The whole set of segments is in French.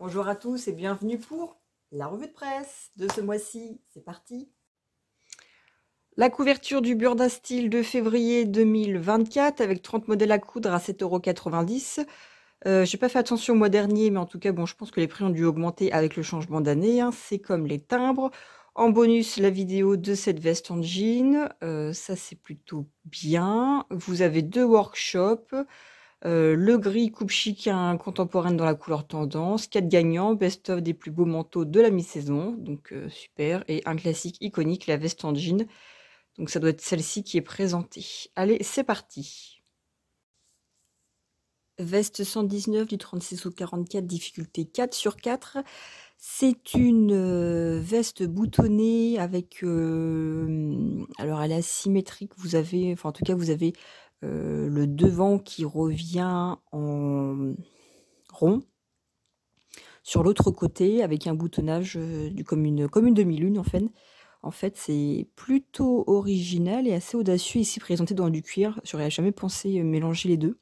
Bonjour à tous et bienvenue pour la revue de presse de ce mois-ci. C'est parti La couverture du Burda Style de février 2024 avec 30 modèles à coudre à 7,90€. Je n'ai pas fait attention au mois dernier, mais en tout cas, bon, je pense que les prix ont dû augmenter avec le changement d'année. Hein. C'est comme les timbres. En bonus, la vidéo de cette veste en jean. Euh, ça, c'est plutôt bien. Vous avez deux workshops. Euh, le gris coupe chic contemporaine dans la couleur tendance. 4 gagnants, best-of des plus beaux manteaux de la mi-saison. Donc euh, super. Et un classique iconique, la veste en jean. Donc ça doit être celle-ci qui est présentée. Allez, c'est parti. Veste 119 du 36 au 44, difficulté 4 sur 4. C'est une euh, veste boutonnée avec... alors elle est asymétrique, vous avez... Enfin en tout cas vous avez euh, le devant qui revient en rond sur l'autre côté avec un boutonnage euh, du, comme une, comme demi-lune en fait. En fait, c'est plutôt original et assez audacieux ici présenté dans du cuir. J'aurais jamais pensé euh, mélanger les deux.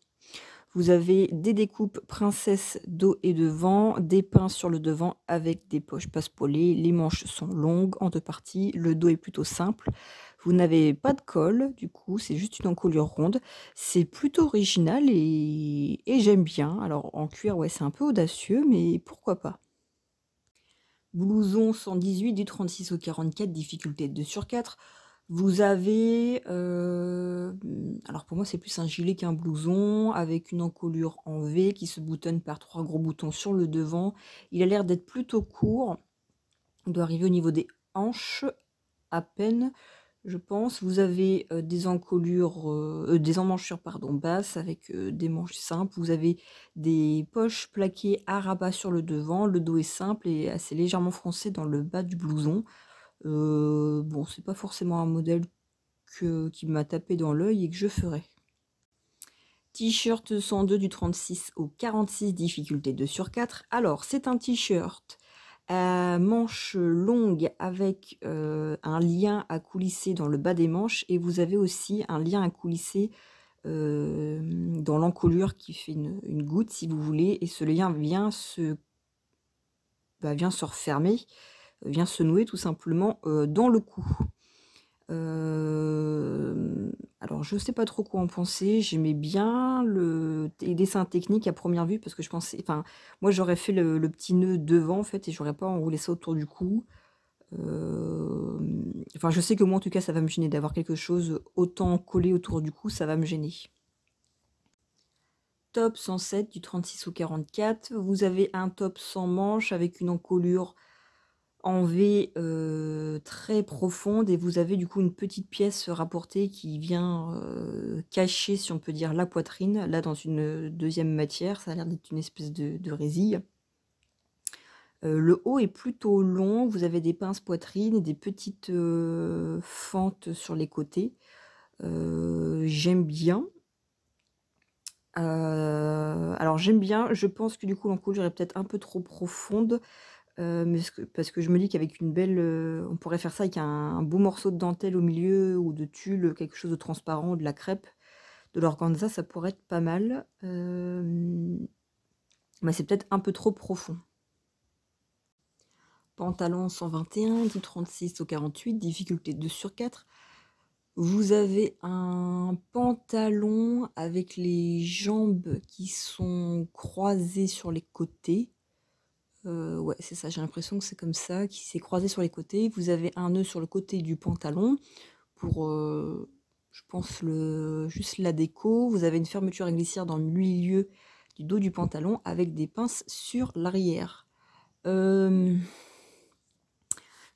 Vous avez des découpes princesse dos et devant, des pinces sur le devant avec des poches passe Les manches sont longues en deux parties, le dos est plutôt simple. Vous n'avez pas de colle, du coup, c'est juste une encolure ronde. C'est plutôt original et, j'aime bien. Alors en cuir, ouais, c'est un peu audacieux, mais pourquoi pas Blouson 118 du 36 au 44, difficulté 2 sur 4. Vous avez, euh, alors pour moi c'est plus un gilet qu'un blouson, avec une encolure en V qui se boutonne par trois gros boutons sur le devant. Il a l'air d'être plutôt court, il doit arriver au niveau des hanches à peine je pense. Vous avez euh, des encolures, euh, des emmanchures pardon, basses avec euh, des manches simples. Vous avez des poches plaquées à rabat sur le devant. Le dos est simple et assez légèrement froncé dans le bas du blouson. bon, c'est pas forcément un modèle que, qui m'a tapé dans l'œil et que je ferai. T-shirt 102 du 36 au 46, difficulté 2 sur 4. Alors, c'est un t-shirt Manche longue avec euh, un lien à coulisser dans le bas des manches et vous avez aussi un lien à coulisser euh, dans l'encolure qui fait une, goutte si vous voulez et ce lien vient se, bah, vient se refermer, vient se nouer tout simplement euh, dans le cou. Euh, alors, je sais pas trop quoi en penser. J'aimais bien le, les dessins techniques à première vue parce que je pensais. Enfin, moi, j'aurais fait le, petit nœud devant en fait et j'aurais pas enroulé ça autour du cou. Euh, enfin, je sais que moi, en tout cas, ça va me gêner d'avoir quelque chose autant collé autour du cou. Ça va me gêner. Top 107 du 36 au 44. Vous avez un top sans manche avec une encolure en V euh, très profonde et vous avez du coup une petite pièce rapportée qui vient euh, cacher, si on peut dire, la poitrine, là dans une deuxième matière, ça a l'air d'être une espèce de, résille. Euh, le haut est plutôt long, vous avez des pinces poitrine et des petites fentes sur les côtés. j'aime bien. alors j'aime bien, je pense que du coup l'encolure est peut-être un peu trop profonde. Euh, parce que je me dis qu'avec une belle, euh, on pourrait faire ça avec un beau morceau de dentelle au milieu ou de tulle, quelque chose de transparent, de la crêpe, de l'organza, ça pourrait être pas mal. Euh, mais c'est peut-être un peu trop profond. Pantalon 121 du 36 au 48, difficulté 2/4. sur Vous avez un pantalon avec les jambes qui sont croisées sur les côtés. Euh, ouais, c'est ça, j'ai l'impression que c'est comme ça, qui s'est croisé sur les côtés. Vous avez un nœud sur le côté du pantalon pour, euh, je pense, le, juste la déco. Vous avez une fermeture à glissière dans le milieu du dos du pantalon avec des pinces sur l'arrière. je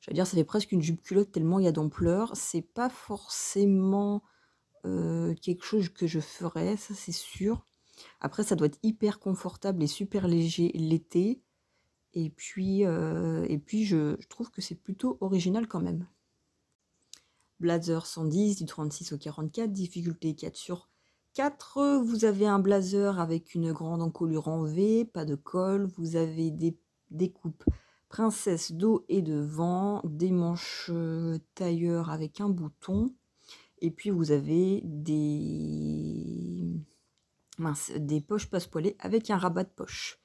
veux dire, ça fait presque une jupe culotte tellement il y a d'ampleur. C'est pas forcément euh, quelque chose que je ferais, ça c'est sûr. Après, ça doit être hyper confortable et super léger l'été. Et puis, euh, et puis je, trouve que c'est plutôt original quand même. Blazer 110, du 36 au 44, difficulté 4 sur 4. Vous avez un blazer avec une grande encolure en V, pas de colle. Vous avez des, découpes coupes princesse d'eau et devant, des manches euh, tailleurs avec un bouton. Et puis vous avez des, des poches passe-poilées avec un rabat de poche.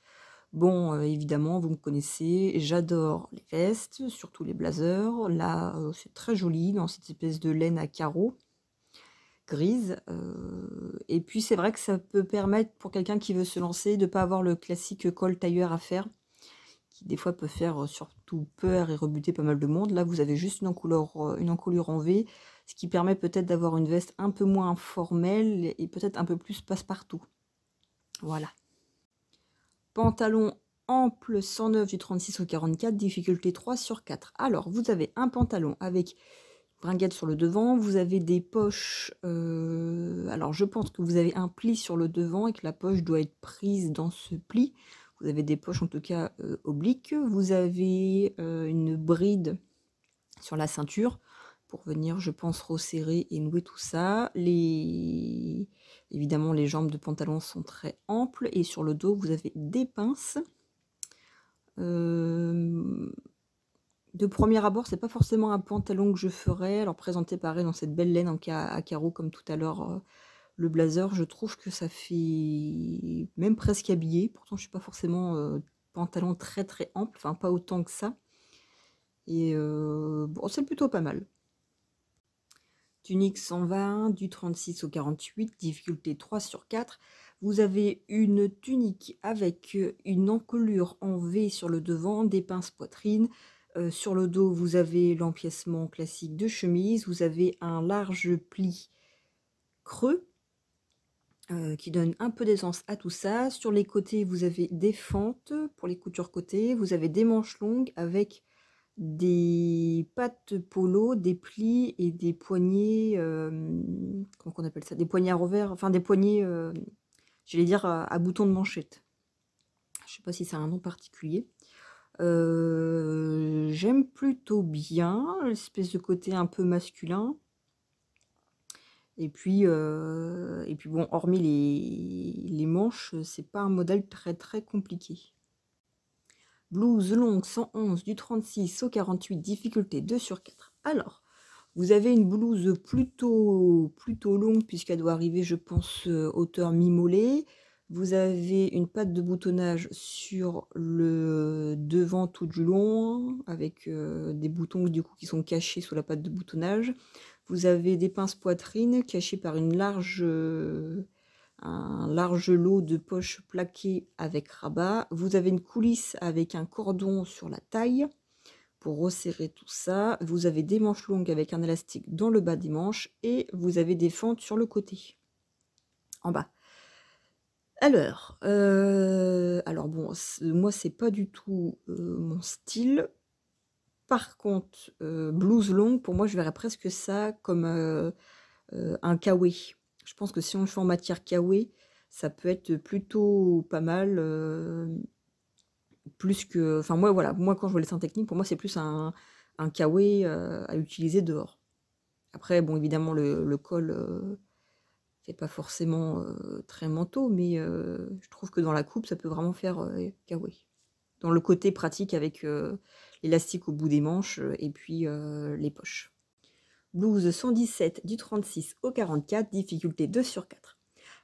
Bon, euh, évidemment, vous me connaissez, j'adore les vestes, surtout les blazers. Là, euh, c'est très joli dans cette espèce de laine à carreaux grise. Euh, et puis, c'est vrai que ça peut permettre pour quelqu'un qui veut se lancer de ne pas avoir le classique col tailleur à faire, qui des fois peut faire surtout peur et rebuter pas mal de monde. Là, vous avez juste une encolure, une encolure en V, ce qui permet peut-être d'avoir une veste un peu moins formelle et peut-être un peu plus passe-partout. Voilà. Pantalon ample 109 du 36 au 44, difficulté 3 sur 4. Alors, vous avez un pantalon avec bringuette sur le devant, vous avez des poches, euh, alors je pense que vous avez un pli sur le devant et que la poche doit être prise dans ce pli. Vous avez des poches en tout cas euh, obliques, vous avez euh, une bride sur la ceinture pour venir, je pense, resserrer et nouer tout ça. Les Évidemment, les jambes de pantalon sont très amples et sur le dos, vous avez des pinces. Euh, de premier abord, c'est pas forcément un pantalon que je ferais. Alors présenté pareil dans cette belle laine en à carreaux comme tout à l'heure euh, le blazer, je trouve que ça fait même presque habillé. Pourtant, je suis pas forcément euh, pantalon très très ample, enfin pas autant que ça. Et bon, c'est plutôt pas mal. Tunique 120, du 36 au 48, difficulté 3 sur 4. Vous avez une tunique avec euh, une encolure en V sur le devant, des pinces poitrine. Euh, sur le dos, vous avez l'empiècement classique de chemise. Vous avez un large pli creux euh, qui donne un peu d'aisance à tout ça. Sur les côtés, vous avez des fentes pour les coutures côtés. Vous avez des manches longues avec des pattes polo, des plis et des poignées, euh, comment on appelle ça, des poignées à revers, enfin des poignées, euh, j'allais dire à boutons de manchette. Je sais pas si a un nom particulier. Euh, j'aime plutôt bien l'espèce de côté un peu masculin. Et puis, et puis bon, hormis les, les manches, c'est pas un modèle très très compliqué. Blouse longue 111 du 36 au 48, difficulté 2 sur 4. Alors, vous avez une blouse plutôt, plutôt longue puisqu'elle doit arriver, je pense, euh, hauteur mi-mollet. Vous avez une patte de boutonnage sur le devant tout du long, avec euh, des boutons du coup, qui sont cachés sous la patte de boutonnage. Vous avez des pinces poitrine cachées par une large... Euh, un large lot de poches plaquées avec rabat. Vous avez une coulisse avec un cordon sur la taille pour resserrer tout ça. Vous avez des manches longues avec un élastique dans le bas des manches et vous avez des fentes sur le côté, en bas. Alors, euh, alors bon, moi c'est pas du tout euh, mon style. Par contre, euh, blouse longue, pour moi je verrais presque ça comme un kawaii je pense que si on le fait en matière kawé, ça peut être plutôt pas mal. Euh, plus que. Enfin, moi, voilà, moi, quand je vois les seins techniques, pour moi, c'est plus un, un euh, à utiliser dehors. Après, bon, évidemment, le, col n'est euh, fait pas forcément très manteau, mais je trouve que dans la coupe, ça peut vraiment faire kawaii. Dans le côté pratique avec l'élastique au bout des manches et puis les poches. Blouse 117 du 36 au 44, difficulté 2 sur 4.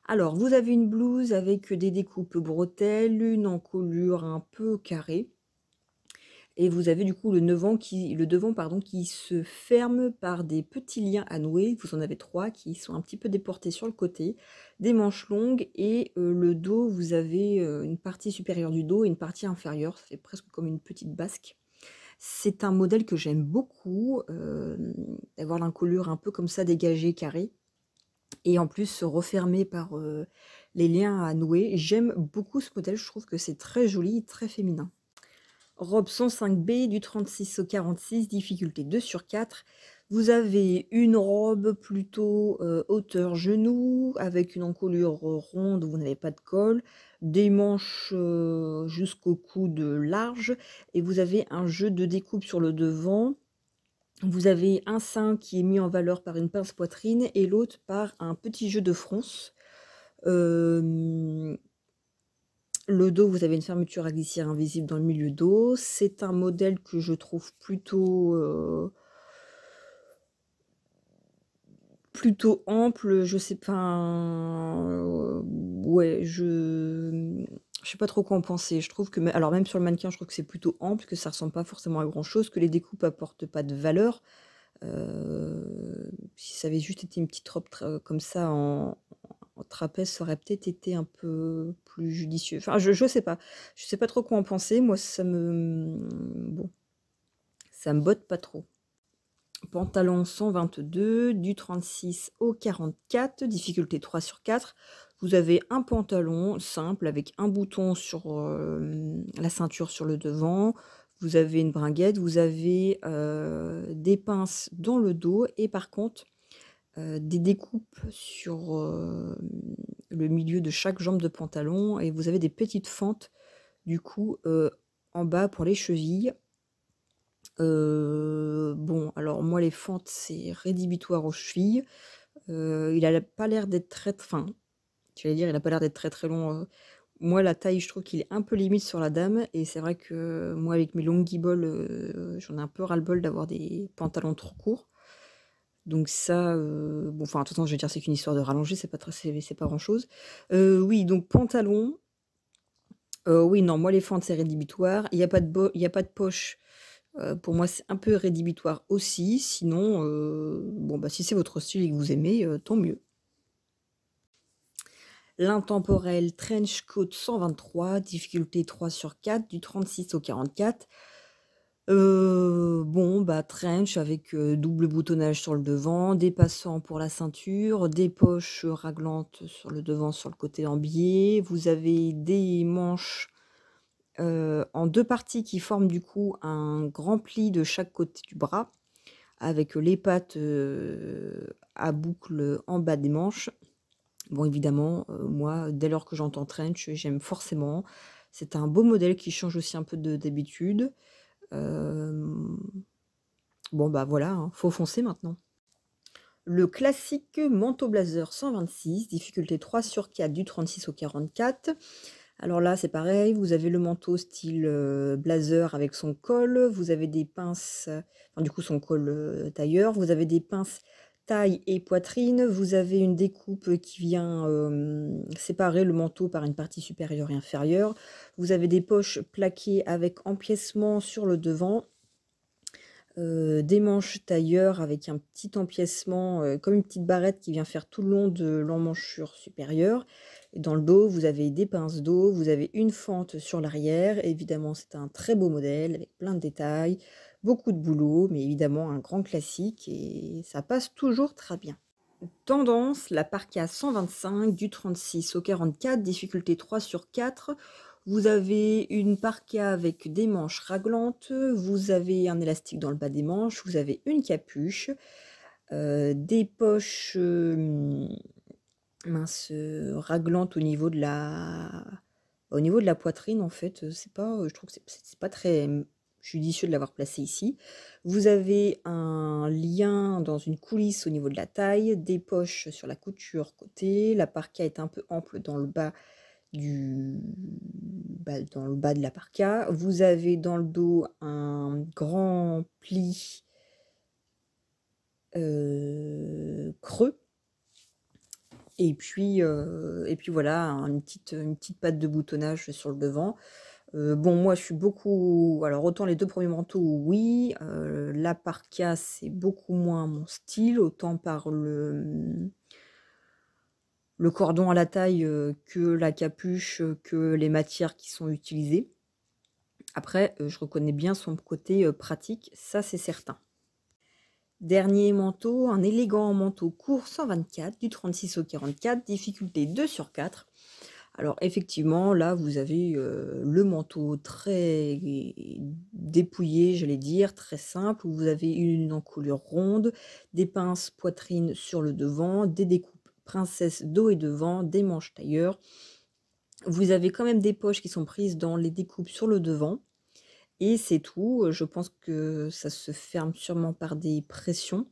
Alors, vous avez une blouse avec des découpes bretelles, une encolure un peu carrée. Et vous avez du coup le, devant qui, le devant qui se ferme par des petits liens à nouer. Vous en avez trois qui sont un petit peu déportés sur le côté. Des manches longues et euh, le dos, vous avez euh, une partie supérieure du dos et une partie inférieure. C'est presque comme une petite basque. C'est un modèle que j'aime beaucoup, d'avoir euh, l'encolure un peu comme ça dégagée, carrée, et en plus refermée par euh, les liens à nouer. J'aime beaucoup ce modèle, je trouve que c'est très joli, très féminin. Robe 105B du 36 au 46, difficulté 2 sur 4. Vous avez une robe plutôt euh, hauteur genou, avec une encolure euh, ronde, où vous n'avez pas de col, des manches euh, jusqu'au coude large, et vous avez un jeu de découpe sur le devant. Vous avez un sein qui est mis en valeur par une pince poitrine et l'autre par un petit jeu de fronce. le dos, vous avez une fermeture à glissière invisible dans le milieu dos. C'est un modèle que je trouve plutôt Plutôt ample, je sais pas, euh, ouais, je je sais pas trop quoi en penser. Je trouve que alors même sur le mannequin, je trouve que c'est plutôt ample, que ça ressemble pas forcément à grand chose, que les découpes apportent pas de valeur. Euh, si ça avait juste été une petite robe comme ça en trapèze, ça aurait peut-être été un peu plus judicieux. Enfin, je je sais pas. Je sais pas trop quoi en penser. Moi, ça me, bon, ça me botte pas trop pantalon 122, du 36 au 44, difficulté 3 sur 4. Vous avez un pantalon simple avec un bouton sur euh, la ceinture sur le devant, vous avez une bringuette, vous avez euh, des pinces dans le dos et par contre euh, des découpes sur le milieu de chaque jambe de pantalon et vous avez des petites fentes du coup en bas pour les chevilles euh, bon, alors moi, les fentes, c'est rédhibitoire aux chevilles. Euh, il n'a pas l'air d'être très. fin, tu vas dire, il n'a pas l'air d'être très très long. Euh. moi, la taille, je trouve qu'il est un peu limite sur la dame. Et c'est vrai que moi, avec mes longues guiboles, j'en ai un peu ras-le-bol d'avoir des pantalons trop courts. Donc ça, bon, enfin, de toute façon, je vais dire, c'est qu'une histoire de rallonger, c'est pas, c'est pas grand-chose. oui, donc pantalon. oui, non, moi, les fentes, c'est rédhibitoire. Il n'y a, pas de il y a pas de poche euh, pour moi, c'est un peu rédhibitoire aussi. Sinon, euh, bon, bah, si c'est votre style et que vous aimez, euh, tant mieux. L'intemporel Trench Coat 123, difficulté 3 sur 4, du 36 au 44. bon, bah, trench avec double boutonnage sur le devant, des passants pour la ceinture, des poches raglantes sur le devant, sur le côté en biais. Vous avez des manches euh, en deux parties qui forment du coup un grand pli de chaque côté du bras, avec les pattes euh, à boucle en bas des manches. Bon, évidemment, euh, moi, dès lors que j'entends trench, j'aime forcément. C'est un beau modèle qui change aussi un peu d'habitude. Bon, bah voilà, hein, faut foncer maintenant. Le classique manteau blazer 126, difficulté 3 sur 4 du 36 au 44. Alors là, c'est pareil, vous avez le manteau style euh, blazer avec son col, vous avez des pinces, enfin du coup son col euh, tailleur, vous avez des pinces taille et poitrine, vous avez une découpe qui vient euh, séparer le manteau par une partie supérieure et inférieure, vous avez des poches plaquées avec empiècement sur le devant, des manches tailleur avec un petit empiècement comme une petite barrette qui vient faire tout le long de l'emmanchure supérieure. Dans le dos, vous avez des pinces d'eau, vous avez une fente sur l'arrière. Évidemment, c'est un très beau modèle avec plein de détails, beaucoup de boulot, mais évidemment un grand classique et ça passe toujours très bien. Tendance, la parka 125 du 36 au 44, difficulté 3 sur 4. Vous avez une parka avec des manches raglantes, vous avez un élastique dans le bas des manches, vous avez une capuche, euh, des poches euh, mince, raglante au niveau de la, au niveau de la poitrine en fait. Euh, c'est pas, je trouve que c'est pas très judicieux de l'avoir placé ici. Vous avez un lien dans une coulisse au niveau de la taille, des poches sur la couture côté, la parka est un peu ample dans le bas du bah, dans le bas de la parka. Vous avez dans le dos un grand pli euh, creux et puis, euh, et puis voilà, une petite, une petite patte de boutonnage sur le devant. Euh, bon, moi, je suis beaucoup... Alors, autant les deux premiers manteaux, oui. Euh, la parka, c'est beaucoup moins mon style. Autant par le, le cordon à la taille euh, que la capuche, que les matières qui sont utilisées. Après, je reconnais bien son côté pratique, ça c'est certain. Dernier manteau, un élégant manteau court 124, du 36 au 44, difficulté 2 sur 4. Alors effectivement, là, vous avez euh, le manteau très dépouillé, j'allais dire, très simple, vous avez une encolure ronde, des pinces poitrine sur le devant, des découpes princesse dos et devant, des manches tailleurs. Vous avez quand même des poches qui sont prises dans les découpes sur le devant. Et c'est tout. Euh, je pense que ça se ferme sûrement par des pressions.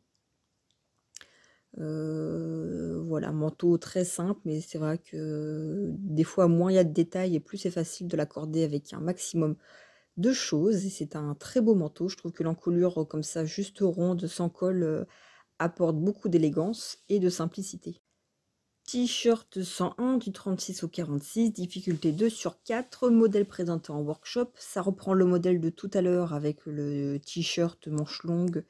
Euh, voilà, manteau très simple, mais c'est vrai que des fois, moins il y a de détails et plus c'est facile de l'accorder avec un maximum de choses. Et c'est un très beau manteau. Je trouve que l'encolure euh, comme ça, juste ronde, sans col, apporte beaucoup d'élégance et de simplicité. T-shirt 101 du 36 au 46, difficulté 2 sur 4, modèle présenté en workshop. Ça reprend le modèle de tout à l'heure avec le t-shirt manche longue.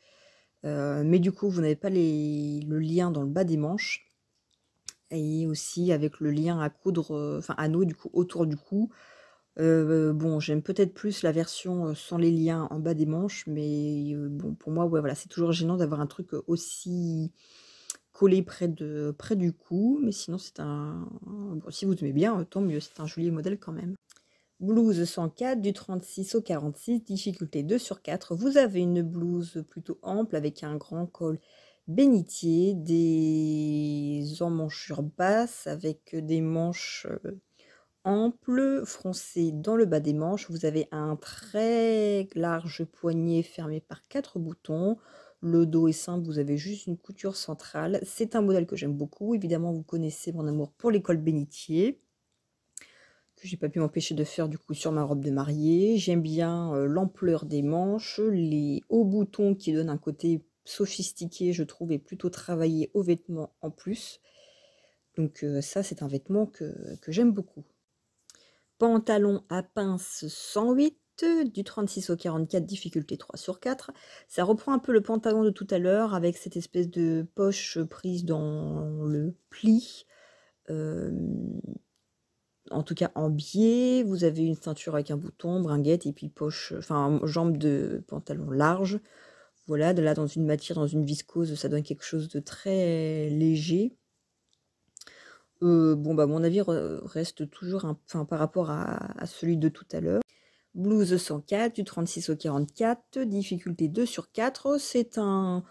Euh, mais du coup, vous n'avez pas le lien dans le bas des manches. Et aussi avec le lien à coudre, euh, enfin anneau du coup autour du cou. Euh, bon, j'aime peut-être plus la version sans les liens en bas des manches, mais bon, pour moi, ouais, voilà, c'est toujours gênant d'avoir un truc aussi collé près, de, près du cou, mais sinon c'est un... si vous aimez bien, euh, tant mieux, c'est un joli modèle quand même. Blouse 104 du 36 au 46, difficulté 2 sur 4. Vous avez une blouse plutôt ample avec un grand col bénitier, des emmanchures basses avec des manches euh, amples, froncées dans le bas des manches. Vous avez un très large poignet fermé par quatre boutons. Le dos est simple, vous avez juste une couture centrale. C'est un modèle que j'aime beaucoup. Évidemment, vous connaissez mon amour pour l'école Bénitier que j'ai pas pu m'empêcher de faire du coup sur ma robe de mariée. J'aime bien euh, l'ampleur des manches, les hauts boutons qui donnent un côté sophistiqué, je trouve, et plutôt travaillé aux vêtements en plus. Donc euh, ça, c'est un vêtement que, que j'aime beaucoup. Pantalon à pince 108, du 36 au 44, difficulté 3 sur 4. Ça reprend un peu le pantalon de tout à l'heure avec cette espèce de poche prise dans le pli. Euh, en tout cas en biais, vous avez une ceinture avec un bouton, bringuette et puis poche, enfin jambe de pantalon large. Voilà, de là dans une matière, dans une viscose, ça donne quelque chose de très léger. Euh, bon, bah, mon avis reste toujours, enfin, par rapport à celui de tout à l'heure. Blues 104, du 36 au 44, difficulté 2 sur 4. C'est un.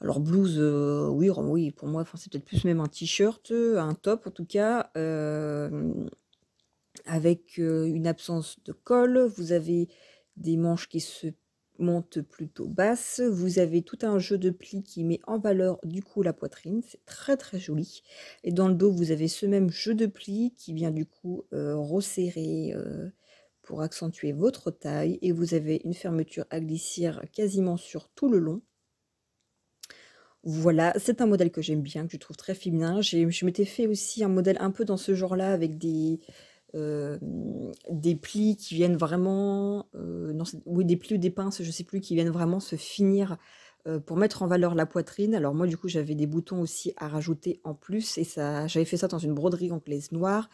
Alors, blues, euh, oui, oui, pour moi, c'est peut-être plus même un t-shirt, un top en tout cas, euh, avec euh, une absence de col. Vous avez des manches qui se montent plutôt basses. Vous avez tout un jeu de plis qui met en valeur du coup la poitrine. C'est très très joli. Et dans le dos, vous avez ce même jeu de plis qui vient du coup resserrer pour accentuer votre taille et vous avez une fermeture à glissière quasiment sur tout le long. Voilà, c'est un modèle que j'aime bien, que je trouve très féminin. Je m'étais fait aussi un modèle un peu dans ce genre-là avec des, euh, des plis qui viennent vraiment, euh, non, oui, des plis ou des pinces, je sais plus, qui viennent vraiment se finir euh, pour mettre en valeur la poitrine. Alors moi, du coup, j'avais des boutons aussi à rajouter en plus et ça, j'avais fait ça dans une broderie anglaise noire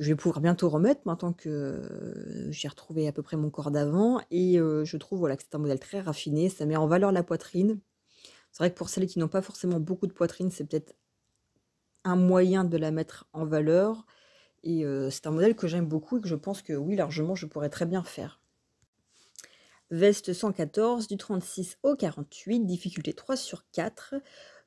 je vais pouvoir bientôt remettre maintenant que euh, j'ai retrouvé à peu près mon corps d'avant. Et euh, je trouve voilà, que c'est un modèle très raffiné, ça met en valeur la poitrine. C'est vrai que pour celles qui n'ont pas forcément beaucoup de poitrine, c'est peut-être un moyen de la mettre en valeur. Et euh, c'est un modèle que j'aime beaucoup et que je pense que oui, largement, je pourrais très bien faire. Veste 114 du 36 au 48, difficulté 3 sur 4.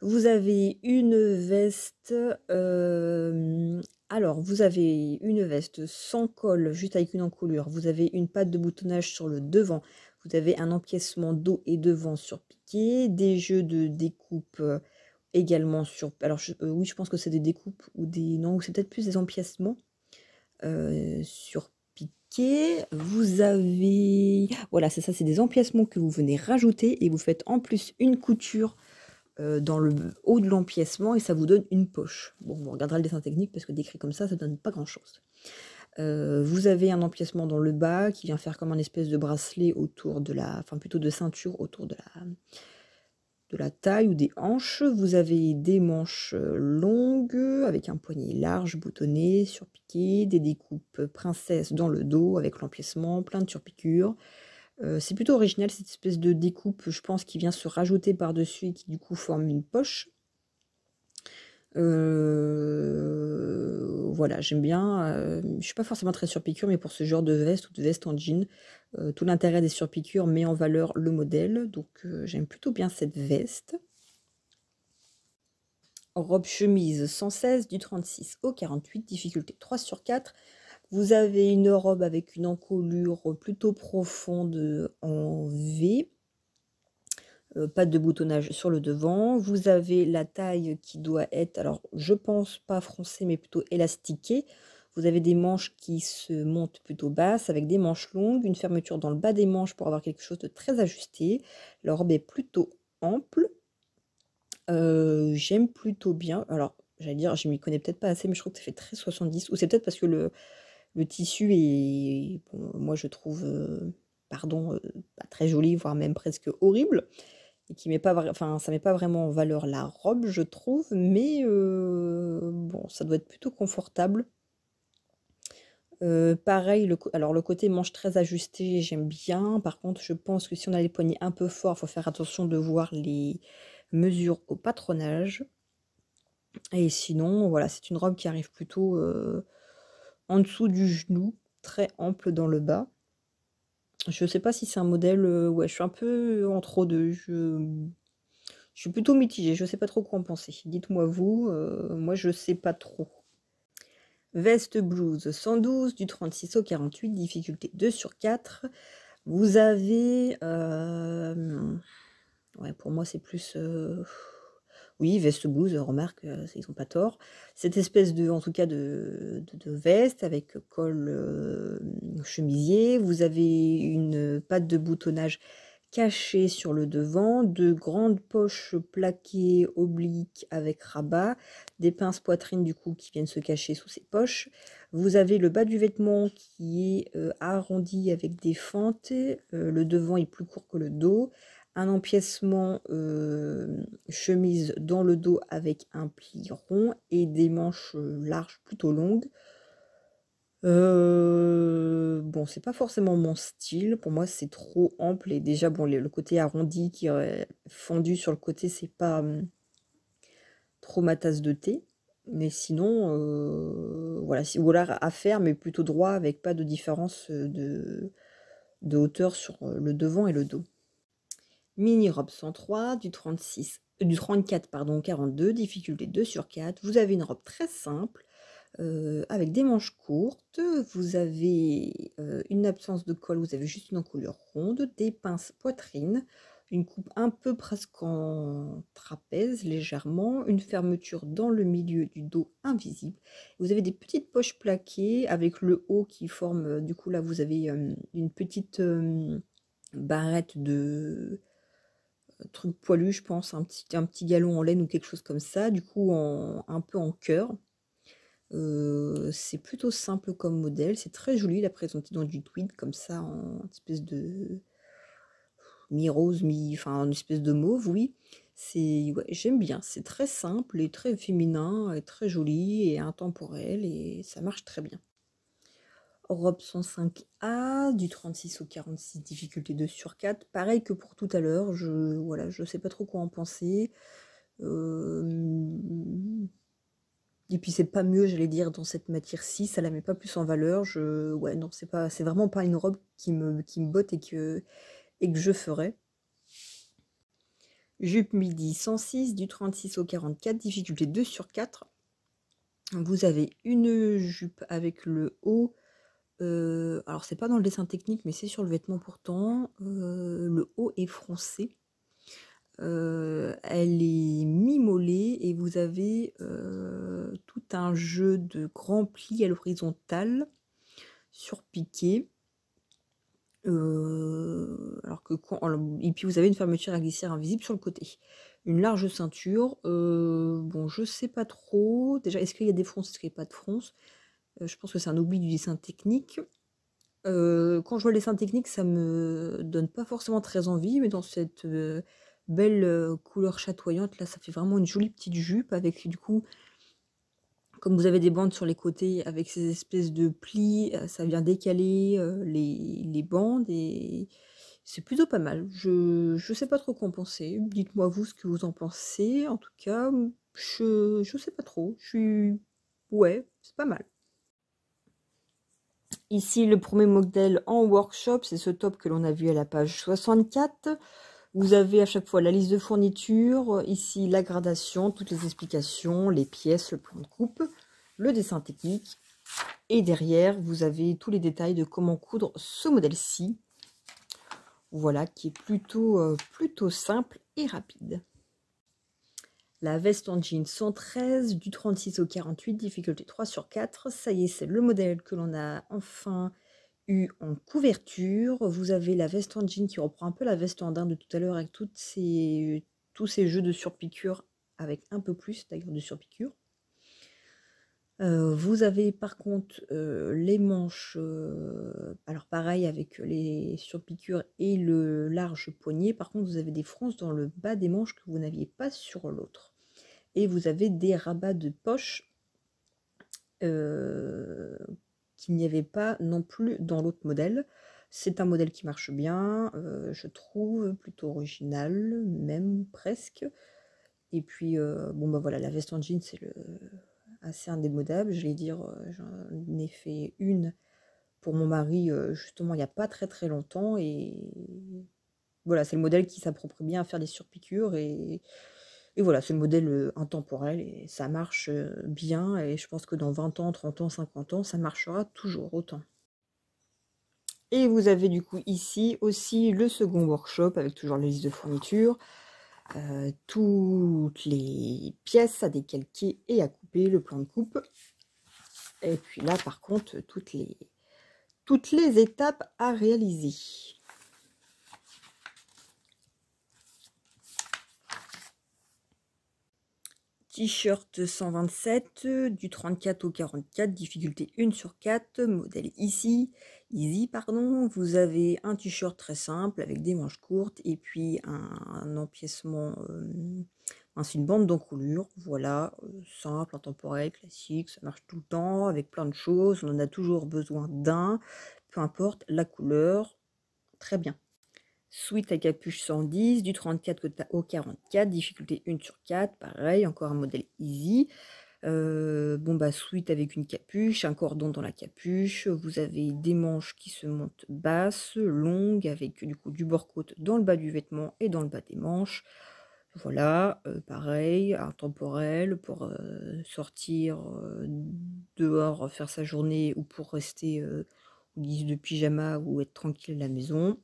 Vous avez une veste... Euh, alors, vous avez une veste sans col, juste avec une encolure. Vous avez une patte de boutonnage sur le devant. Vous avez un empiècement dos et devant sur piqué. Des jeux de découpe euh, également sur... Alors, euh, oui, je pense que c'est des découpes ou des... Non, c'est peut-être plus des empiècements. sur sur vous avez, voilà, c'est ça, c'est des empiècements que vous venez rajouter et vous faites en plus une couture euh, dans le haut de l'empiècement et ça vous donne une poche. Bon, on regardera le dessin technique parce que décrit comme ça, ça donne pas grand-chose. Euh, vous avez un empiècement dans le bas qui vient faire comme un espèce de bracelet autour de la, enfin plutôt de ceinture autour de la, la taille ou des hanches. Vous avez des manches euh, longues avec un poignet large, boutonné, surpiqué, des découpes princesse dans le dos avec l'empiècement, plein de surpiqûres. Euh, c'est plutôt original cette espèce de découpe, je pense, qui vient se rajouter par-dessus et qui du coup forme une poche. Euh, voilà, j'aime bien. je euh, je suis pas forcément très surpiqûre, mais pour ce genre de veste ou de veste en jean, euh, tout l'intérêt des surpiqûres met en valeur le modèle. Donc j'aime plutôt bien cette veste. Robe chemise 116 du 36 au 48, difficulté 3 sur 4. Vous avez une robe avec une encolure plutôt profonde en V. Euh, pas de boutonnage sur le devant. Vous avez la taille qui doit être, alors je pense pas froncée, mais plutôt élastiquée. Vous avez des manches qui se montent plutôt basses avec des manches longues, une fermeture dans le bas des manches pour avoir quelque chose de très ajusté. La est plutôt ample. Euh, j'aime plutôt bien. Alors, j'allais dire, je m'y connais peut-être pas assez, mais je trouve que ça fait très 70. Ou c'est peut-être parce que le, tissu est, moi je trouve, euh, pardon, pas très joli, voire même presque horrible et qui met pas enfin ça met pas vraiment en valeur la robe je trouve mais euh, bon ça doit être plutôt confortable euh, pareil, le, alors le côté manche très ajusté, j'aime bien. Par contre, je pense que si on a les poignets un peu fort il faut faire attention de voir les mesures au patronage. Et sinon, voilà, c'est une robe qui arrive plutôt euh, en dessous du genou, très ample dans le bas. Je ne sais pas si c'est un modèle. Euh, ouais, je suis un peu euh, entre deux. Je, je suis plutôt mitigée. Je ne sais pas trop quoi en penser. Dites-moi vous. Euh, moi, je sais pas trop. Veste blues 112 du 36 au 48, difficulté 2 sur 4. Vous avez. ouais, pour moi, c'est plus oui, veste blouse, remarque, euh, ils n'ont pas tort. Cette espèce de, en tout cas, de, veste avec col euh, chemisier. Vous avez une patte de boutonnage cachée sur le devant, de grandes poches plaquées obliques avec rabat, des pinces poitrine du coup qui viennent se cacher sous ces poches. Vous avez le bas du vêtement qui est euh, arrondi avec des fentes, le devant est plus court que le dos un empiècement euh, chemise dans le dos avec un pli rond et des manches euh, larges plutôt longues. Euh, bon, c'est pas forcément mon style. Pour moi, c'est trop ample. Et déjà, bon, le côté arrondi qui est fendu sur le côté, c'est pas hum, trop ma tasse de thé. Mais sinon, voilà, si, à faire, mais plutôt droit avec pas de différence de, de hauteur sur le devant et le dos. Mini robe 103, du 36, euh, du 34 pardon 42, difficulté 2 sur 4. Vous avez une robe très simple euh, avec des manches courtes. Vous avez euh, une absence de col, vous avez juste une encolure ronde, des pinces poitrine, une coupe un peu presque en trapèze légèrement, une fermeture dans le milieu du dos invisible. Vous avez des petites poches plaquées avec le haut qui forme, du coup là vous avez une petite barrette de truc poilu, je pense, un petit, un petit galon en laine ou quelque chose comme ça, du coup en, un peu en cœur. Euh, c'est plutôt simple comme modèle, c'est très joli, la présenter dans du tweed, comme ça, en espèce de mi-rose, mi... enfin en espèce de mauve, oui. C'est, j'aime bien, c'est très simple et très féminin, et très joli et intemporel, et ça marche très bien. Robe 105 a du 36 au 46, difficulté 2 sur 4. Pareil que pour tout à l'heure, je voilà, je sais pas trop quoi en penser. Euh, et puis c'est pas mieux, j'allais dire, dans cette matière-ci, ça la met pas plus en valeur. Je... Ouais, non, c'est pas. C'est vraiment pas une robe qui me, qui me botte et que, et que je ferais. Jupe midi 106, du 36 au 44, difficulté 2 sur 4. Vous avez une jupe avec le haut euh, alors c'est pas dans le dessin technique, mais c'est sur le vêtement pourtant. Euh, le haut est froncé. Euh, elle est mi et vous avez, tout un jeu de grands plis à l'horizontale, sur piqué. alors que et puis vous avez une fermeture à glissière invisible sur le côté. Une large ceinture, bon je sais pas trop, déjà est-ce qu'il y a des fronces, est-ce qu'il n'y a pas de fronces? Euh, je pense que c'est un oubli du dessin technique. Euh, quand je vois le dessin technique, ça me donne pas forcément très envie, mais dans cette euh, belle couleur chatoyante, là, ça fait vraiment une jolie petite jupe avec du coup, comme vous avez des bandes sur les côtés, avec ces espèces de plis, ça vient décaler les, bandes et c'est plutôt pas mal. Je, je sais pas trop qu'en penser. Dites-moi vous ce que vous en pensez. En tout cas, je, je sais pas trop. Je suis. Ouais, c'est pas mal. Ici, le premier modèle en workshop, c'est ce top que l'on a vu à la page 64. Vous avez à chaque fois la liste de fournitures, ici la gradation, toutes les explications, les pièces, le plan de coupe, le dessin technique. Et derrière, vous avez tous les détails de comment coudre ce modèle-ci. Voilà, qui est plutôt, euh, plutôt simple et rapide. La veste en jean 113 du 36 au 48, difficulté 3 sur 4. Ça y est, c'est le modèle que l'on a enfin eu en couverture. Vous avez la veste en jean qui reprend un peu la veste en d'in de tout à l'heure avec toutes ces, tous ces jeux de surpiqûre, avec un peu plus d'ailleurs de surpiqûre. Euh, vous avez par contre euh, les manches, euh, alors pareil avec les surpiqûres et le large poignet. Par contre, vous avez des fronces dans le bas des manches que vous n'aviez pas sur l'autre et vous avez des rabats de poche euh, qu'il n'y avait pas non plus dans l'autre modèle. C'est un modèle qui marche bien, euh, je trouve, plutôt original, même presque. Et puis, euh, bon bah voilà, la veste en jean, c'est le assez indémodable. Je vais dire, j'en ai fait une pour mon mari, justement, il n'y a pas très très longtemps. Et voilà, c'est le modèle qui s'approprie bien à faire des surpiqûres et et voilà, c'est le modèle intemporel et ça marche bien. Et je pense que dans 20 ans, 30 ans, 50 ans, ça marchera toujours autant. Et vous avez du coup ici aussi le second workshop avec toujours la liste de fournitures, toutes les pièces à décalquer et à couper, le plan de coupe. Et puis là, par contre, toutes les, toutes les étapes à réaliser. T-shirt 127 du 34 au 44, difficulté 1 sur 4, modèle ici, easy pardon. Vous avez un t-shirt très simple avec des manches courtes et puis un, empiècement, une euh, bande d'encolure, Voilà, euh, simple, intemporel, classique, ça marche tout le temps avec plein de choses. On en a toujours besoin d'un, peu importe la couleur, très bien. Suite à capuche 110, du 34 au 44, difficulté 1 sur 4, pareil, encore un modèle easy. Euh, bon bah suite avec une capuche, un cordon dans la capuche, vous avez des manches qui se montent basses, longues, avec du coup du bord-côte dans le bas du vêtement et dans le bas des manches. Voilà, pareil, euh, pareil, intemporel pour euh, sortir euh, dehors, faire sa journée ou pour rester au guise de pyjama ou être tranquille à la maison.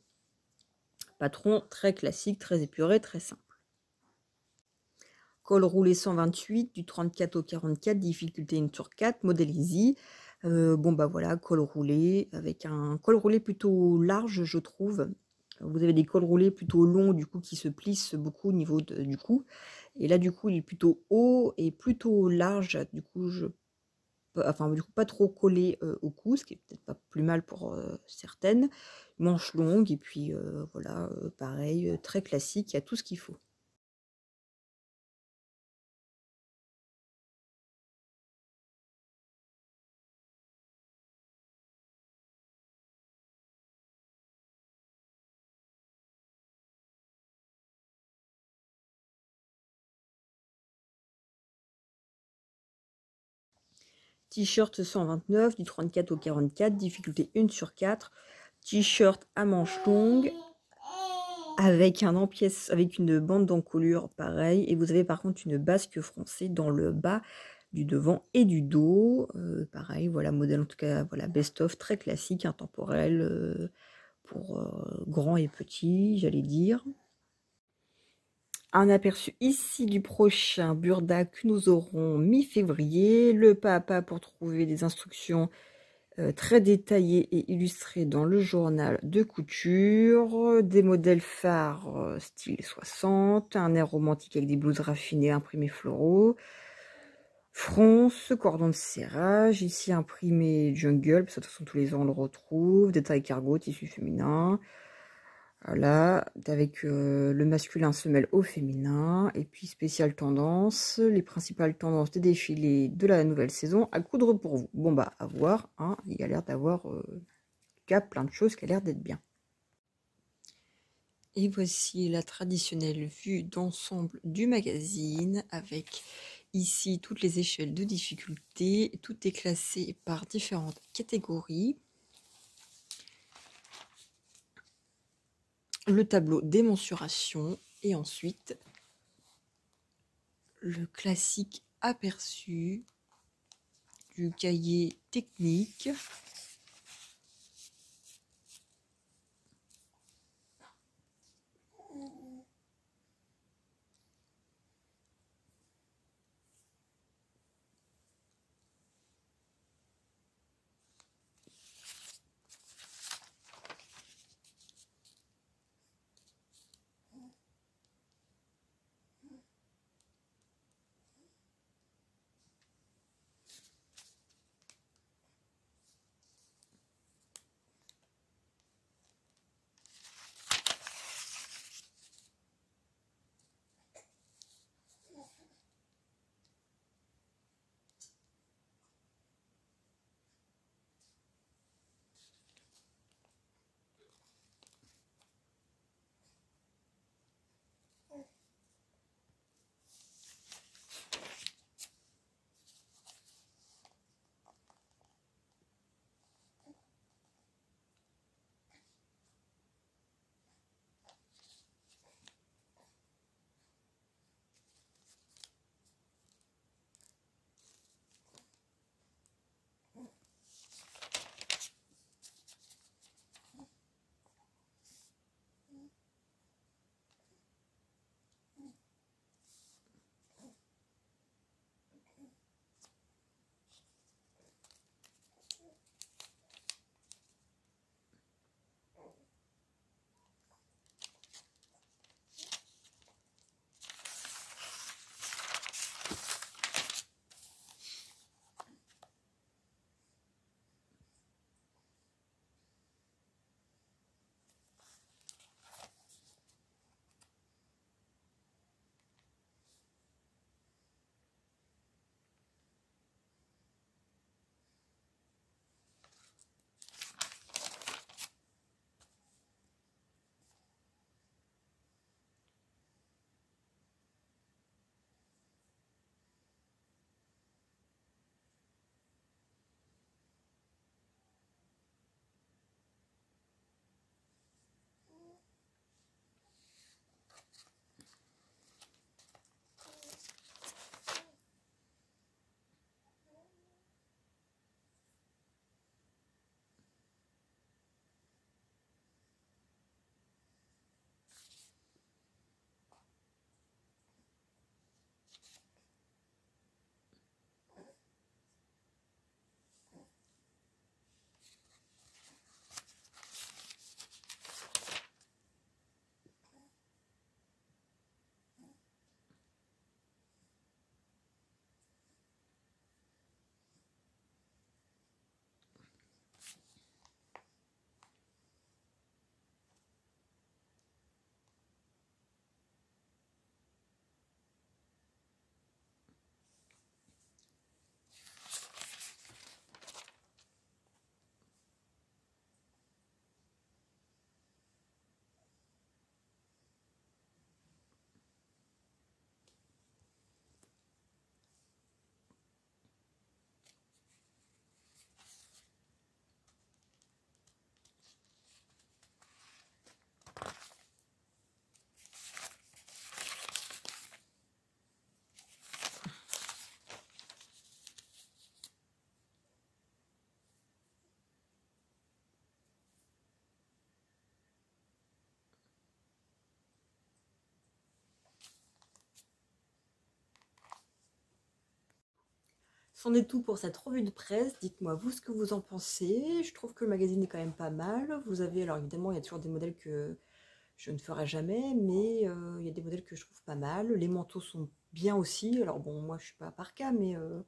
Patron très classique, très épuré, très simple. Col roulé 128, du 34 au 44, difficulté 1 sur 4, modèle easy. Euh, bon bah voilà, col roulé, avec un col roulé plutôt large, je trouve. Vous avez des cols roulés plutôt longs, du coup, qui se plissent beaucoup au niveau du cou. Et là, du coup, il est plutôt haut et plutôt large. Du coup, je enfin du coup pas trop collé au cou, ce qui est peut-être pas plus mal pour certaines. Manches longues et puis voilà, pareil, très classique, il y a tout ce qu'il faut. T-shirt 129 du 34 au 44, difficulté 1 sur 4. T-shirt à manches longues avec, un empièce, avec une bande d'encolure pareil. Et vous avez par contre une basque française dans le bas du devant et du dos. Euh, pareil, voilà, modèle en tout cas, voilà, best-of, très classique, intemporel, euh, pour euh, grand et petit, j'allais dire. Un aperçu ici du prochain Burda que nous aurons mi-février, le pas à pas pour trouver des instructions euh, très détaillées et illustrées dans le journal de couture, des modèles phares euh, style 60, un air romantique avec des blouses raffinées imprimées floraux, fronce, cordon de serrage, ici imprimé jungle, de toute façon tous les ans on le retrouve, détail cargo, tissu féminin, voilà, avec euh, le masculin semelle au féminin, et puis spéciale tendance, les principales tendances des défilés de la nouvelle saison à coudre pour vous. Bon bah, à voir, hein, il a l'air d'avoir euh, plein de choses qui a l'air d'être bien. Et voici la traditionnelle vue d'ensemble du magazine, avec ici toutes les échelles de difficulté, tout est classé par différentes catégories. le tableau des mensurations et ensuite le classique aperçu du cahier technique C'en est tout pour cette revue de presse. Dites-moi vous ce que vous en pensez. Je trouve que le magazine est quand même pas mal. Vous avez, alors évidemment, il y a toujours des modèles que je ne ferai jamais, mais euh, il y a des modèles que je trouve pas mal. Les manteaux sont bien aussi. Alors bon, moi je suis pas par cas, mais euh,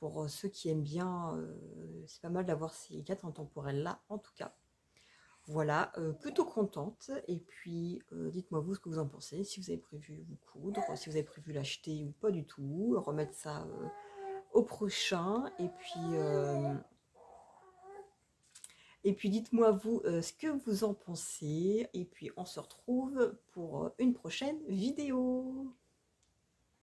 pour euh, ceux qui aiment bien, c'est pas mal d'avoir ces quatre intemporels là, en tout cas. Voilà, plutôt contente. Et puis, dites-moi vous ce que vous en pensez. Si vous avez prévu vous coudre, si vous avez prévu l'acheter ou pas du tout, remettre ça au prochain. Et puis, euh, et puis dites-moi vous euh, ce que vous en pensez. Et puis on se retrouve pour une prochaine vidéo.